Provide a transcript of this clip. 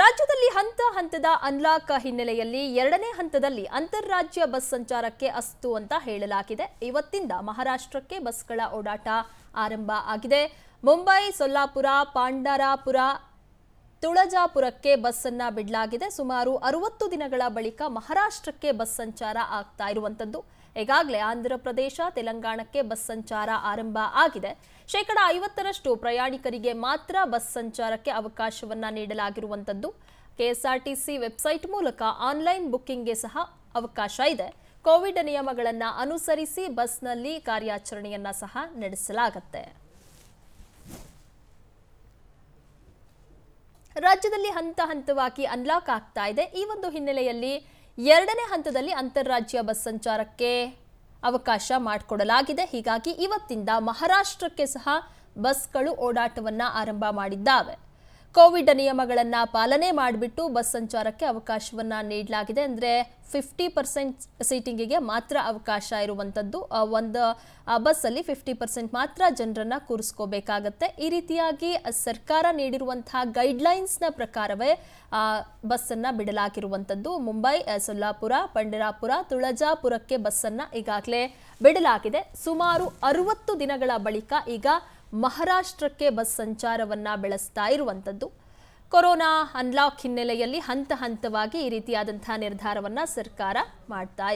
ರಾಜ್ಯದಲ್ಲಿ ಹಂತ ಹಂತದ ಅನ್ಲಾಕ್ ಹಿನ್ನೆಲೆಯಲ್ಲಿ ಎರಡನೇ ಹಂತದಲ್ಲಿ ಅಂತಾರಾಜ್ಯ ಬಸ್ ಸಂಚಾರಕ್ಕೆ ಅಸ್ತು ಅಂತ ಹೇಳಲಾಗಿದೆ ಇವತ್ತಿಂದ ಮಹಾರಾಷ್ಟ್ರಕ್ಕೆ ಬಸ್ಗಳ ಓಡಾಟ ಆರಂಭ ಆಗಿದೆ ಮುಂಬೈ ಸೊಲ್ಲಾಪುರ ಪಾಂಡರಾಪುರ ತುಳಜಾಪುರಕ್ಕೆ ಬಸ್ ಅನ್ನ ಬಿಡಲಾಗಿದೆ ಸುಮಾರು ಅರವತ್ತು ದಿನಗಳ ಬಳಿಕ ಮಹಾರಾಷ್ಟ್ರಕ್ಕೆ ಬಸ್ ಸಂಚಾರ ಆಗ್ತಾ ಇರುವಂತದ್ದು ಈಗಾಗಲೇ ಆಂಧ್ರ ಪ್ರದೇಶ ತೆಲಂಗಾಣಕ್ಕೆ ಬಸ್ ಸಂಚಾರ ಆರಂಭ ಆಗಿದೆ ಶೇಕಡ ಐವತ್ತರಷ್ಟು ಪ್ರಯಾಣಿಕರಿಗೆ ಮಾತ್ರ ಬಸ್ ಸಂಚಾರಕ್ಕೆ ಅವಕಾಶವನ್ನ ನೀಡಲಾಗಿರುವಂತದ್ದು ಕೆಎಸ್ಆರ್ಟಿಸಿ ವೆಬ್ಸೈಟ್ ಮೂಲಕ ಆನ್ಲೈನ್ ಬುಕ್ಕಿಂಗ್ಗೆ ಸಹ ಅವಕಾಶ ಇದೆ ಕೋವಿಡ್ ನಿಯಮಗಳನ್ನು ಅನುಸರಿಸಿ ಬಸ್ನಲ್ಲಿ ಕಾರ್ಯಾಚರಣೆಯನ್ನ ಸಹ ನಡೆಸಲಾಗುತ್ತೆ ರಾಜ್ಯದಲ್ಲಿ ಹಂತ ಹಂತವಾಗಿ ಅನ್ಲಾಕ್ ಆಗ್ತಾ ಇದೆ ಈ ಒಂದು ಹಿನ್ನೆಲೆಯಲ್ಲಿ ಎರಡನೇ ಹಂತದಲ್ಲಿ ಅಂತಾರಾಜ್ಯ ಬಸ್ ಸಂಚಾರಕ್ಕೆ ಅವಕಾಶ ಮಾಡಿಕೊಡಲಾಗಿದೆ ಹೀಗಾಗಿ ಇವತ್ತಿಂದ ಮಹಾರಾಷ್ಟ್ರಕ್ಕೆ ಸಹ ಬಸ್ಗಳು ಓಡಾಟವನ್ನು ಆರಂಭ ಮಾಡಿದ್ದಾವೆ ಕೋವಿಡ್ ನಿಯಮಗಳನ್ನು ಪಾಲನೆ ಮಾಡಿಬಿಟ್ಟು ಬಸ್ ಸಂಚಾರಕ್ಕೆ ಅವಕಾಶವನ್ನ ನೀಡಲಾಗಿದೆ ಅಂದರೆ ಫಿಫ್ಟಿ ಪರ್ಸೆಂಟ್ ಸೀಟಿಂಗಿಗೆ ಮಾತ್ರ ಅವಕಾಶ ಇರುವಂಥದ್ದು ಒಂದು ಅಲ್ಲಿ ಫಿಫ್ಟಿ ಪರ್ಸೆಂಟ್ ಮಾತ್ರ ಜನರನ್ನು ಕೂರಿಸ್ಕೋಬೇಕಾಗತ್ತೆ ಈ ರೀತಿಯಾಗಿ ಸರ್ಕಾರ ನೀಡಿರುವಂತಹ ಗೈಡ್ಲೈನ್ಸ್ನ ಪ್ರಕಾರವೇ ಆ ಅನ್ನ ಬಿಡಲಾಗಿರುವಂಥದ್ದು ಮುಂಬೈ ಸೊಲ್ಲಾಪುರ ಪಂಡರಾಪುರ ತುಳಜಾಪುರಕ್ಕೆ ಅನ್ನ ಈಗಾಗಲೇ ಬಿಡಲಾಗಿದೆ ಸುಮಾರು ಅರುವತ್ತು ದಿನಗಳ ಬಳಿಕ ಈಗ ಮಹಾರಾಷ್ಟ್ರಕ್ಕೆ ಬಸ್ ಸಂಚಾರವನ್ನು ಬೆಳೆಸ್ತಾ ಇರುವಂಥದ್ದು ಕೊರೋನಾ ಅನ್ಲಾಕ್ ಹಿನ್ನೆಲೆಯಲ್ಲಿ ಹಂತ ಹಂತವಾಗಿ ಈ ರೀತಿಯಾದಂತಹ ನಿರ್ಧಾರವನ್ನು ಸರ್ಕಾರ ಮಾಡ್ತಾ ಇದೆ